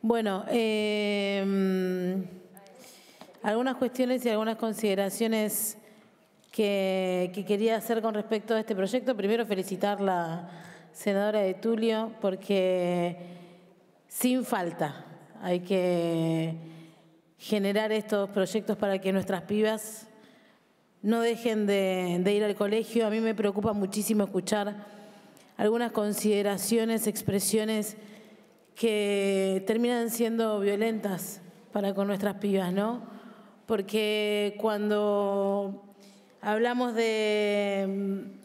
Bueno, em, algunas cuestiones y algunas consideraciones que, quería hacer con respecto a este proyecto. Primero, felicitar a la senadora de Tulio porque sin falta hay que generar estos proyectos para que nuestras pibas no dejen de, de ir al colegio. A mí me preocupa muchísimo escuchar algunas consideraciones, expresiones que terminan siendo violentas para con nuestras pibas, ¿no? Porque cuando hablamos de mm,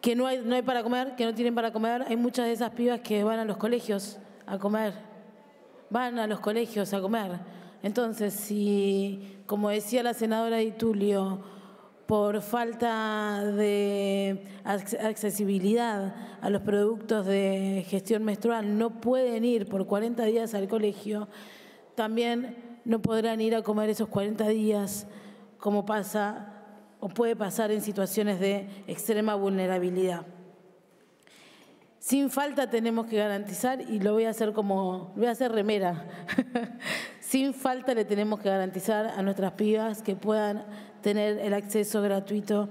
que no hay, no hay para comer, que no tienen para comer, hay muchas de esas pibas que van a los colegios a comer, van a los colegios a comer. Entonces, si, como decía la senadora de Tulio, por falta de accesibilidad a los productos de gestión menstrual no pueden ir por 40 días al colegio, también no podrán ir a comer esos 40 días como pasa o puede pasar en situaciones de extrema vulnerabilidad. Sin falta tenemos que garantizar, y lo voy a hacer como, voy a hacer remera, sin falta le tenemos que garantizar a nuestras pibas que puedan tener el acceso gratuito,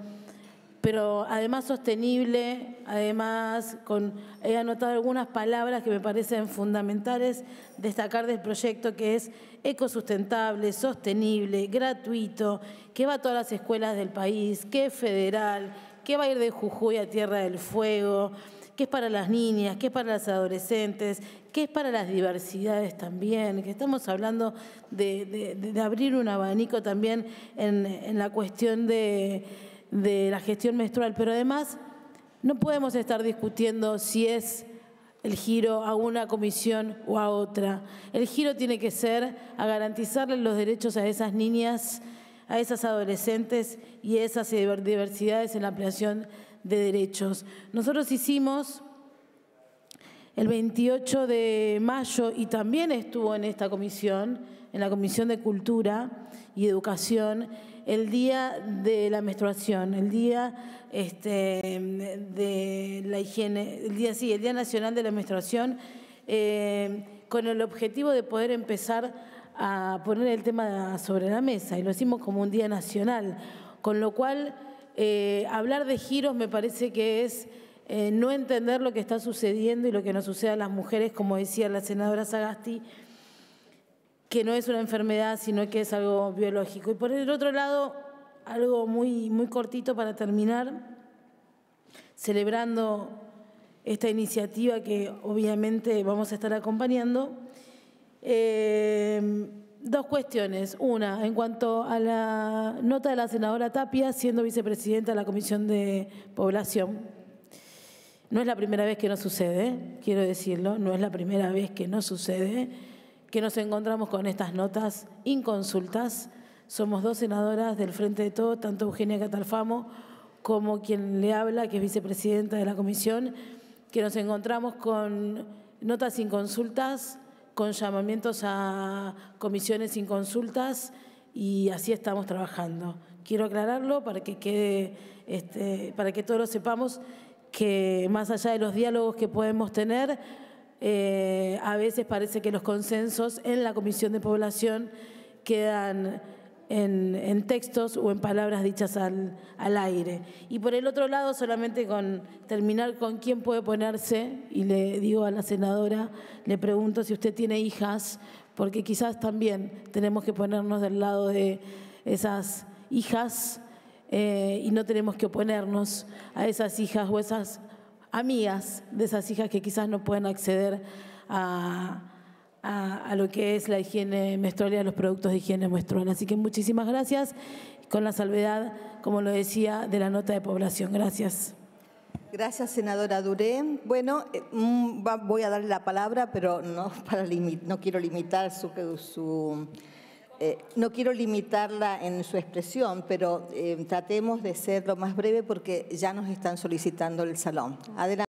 pero además sostenible, además con, he anotado algunas palabras que me parecen fundamentales destacar del proyecto que es ecosustentable, sostenible, gratuito, que va a todas las escuelas del país, que es federal, que va a ir de Jujuy a Tierra del Fuego, qué es para las niñas, qué es para las adolescentes, qué es para las diversidades también, que estamos hablando de, abrir un abanico también en, la cuestión de, la gestión menstrual, pero además no podemos estar discutiendo si es el giro a una comisión o a otra. El giro tiene que ser a garantizarle los derechos a esas niñas, a esas adolescentes y a esas diversidades en la ampliación de derechos. Nosotros hicimos el 28 de mayo, y también estuvo en esta comisión, en la Comisión de Cultura y Educación, el Día de la Menstruación, el Día este, de la Higiene, el día, sí, el Día Nacional de la Menstruación, eh, con el objetivo de poder empezar a poner el tema sobre la mesa, y lo hicimos como un día nacional, con lo cual eh, hablar de giros me parece que es eh, no entender lo que está sucediendo y lo que nos sucede a las mujeres, como decía la senadora Sagasti, que no es una enfermedad, sino que es algo biológico. Y por el otro lado, algo muy, muy cortito para terminar, celebrando esta iniciativa que obviamente vamos a estar acompañando. Eh, dos cuestiones. Una, en cuanto a la nota de la senadora Tapia, siendo vicepresidenta de la Comisión de Población, no es la primera vez que no sucede, quiero decirlo, no es la primera vez que no sucede que nos encontramos con estas notas inconsultas. Somos dos senadoras del Frente de todo, tanto Eugenia Catalfamo como quien le habla, que es vicepresidenta de la comisión, que nos encontramos con notas inconsultas con llamamientos a comisiones sin consultas y así estamos trabajando. Quiero aclararlo para que quede, este, para que todos sepamos que más allá de los diálogos que podemos tener, eh, a veces parece que los consensos en la Comisión de Población quedan en, textos o en palabras dichas al, al, aire. Y por el otro lado, solamente con terminar con quién puede ponerse, y le digo a la senadora, le pregunto si usted tiene hijas, porque quizás también tenemos que ponernos del lado de esas hijas eh, y no tenemos que oponernos a esas hijas o esas amigas de esas hijas que quizás no pueden acceder a a, lo que es la higiene menstrual y a los productos de higiene menstrual. Así que muchísimas gracias, con la salvedad, como lo decía, de la nota de población. Gracias. Gracias, senadora Duré. Bueno, eh, mm, voy a darle la palabra, pero no, para no quiero limitar su... su eh, no quiero limitarla en su expresión, pero eh, tratemos de ser lo más breve porque ya nos están solicitando el salón. Adelante.